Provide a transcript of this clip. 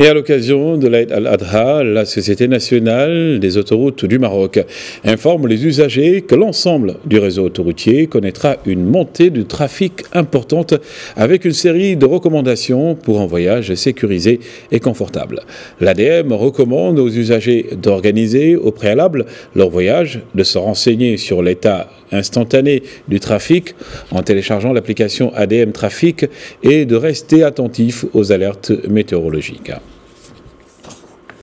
et à l'occasion de l'Aïd al-Adha, la Société nationale des autoroutes du Maroc informe les usagers que l'ensemble du réseau autoroutier connaîtra une montée du trafic importante avec une série de recommandations pour un voyage sécurisé et confortable. L'ADM recommande aux usagers d'organiser au préalable leur voyage, de se renseigner sur l'état instantané du trafic en téléchargeant l'application ADM Trafic et de rester attentif aux alertes météorologiques.